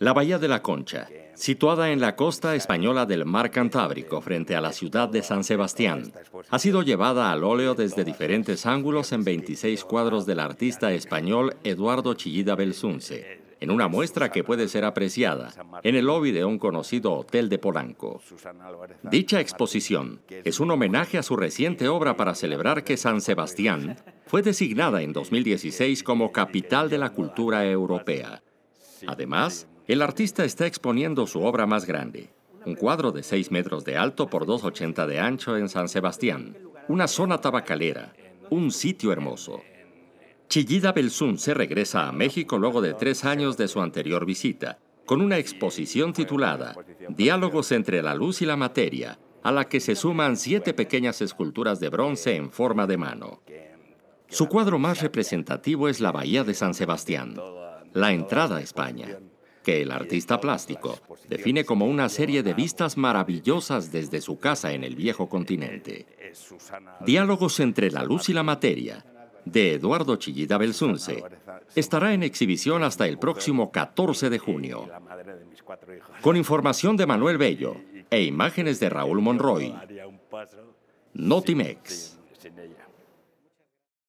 La Bahía de la Concha, situada en la costa española del Mar Cantábrico frente a la ciudad de San Sebastián, ha sido llevada al óleo desde diferentes ángulos en 26 cuadros del artista español Eduardo Chillida Belsunce, en una muestra que puede ser apreciada en el lobby de un conocido hotel de Polanco. Dicha exposición es un homenaje a su reciente obra para celebrar que San Sebastián fue designada en 2016 como capital de la cultura europea. Además, el artista está exponiendo su obra más grande, un cuadro de 6 metros de alto por 2,80 de ancho en San Sebastián, una zona tabacalera, un sitio hermoso. Chillida Belsun se regresa a México luego de tres años de su anterior visita, con una exposición titulada Diálogos entre la luz y la materia, a la que se suman siete pequeñas esculturas de bronce en forma de mano. Su cuadro más representativo es la Bahía de San Sebastián, la entrada a España que el artista plástico define como una serie de vistas maravillosas desde su casa en el viejo continente. Diálogos entre la luz y la materia, de Eduardo Chillida Belsunce, estará en exhibición hasta el próximo 14 de junio. Con información de Manuel Bello e imágenes de Raúl Monroy. Notimex.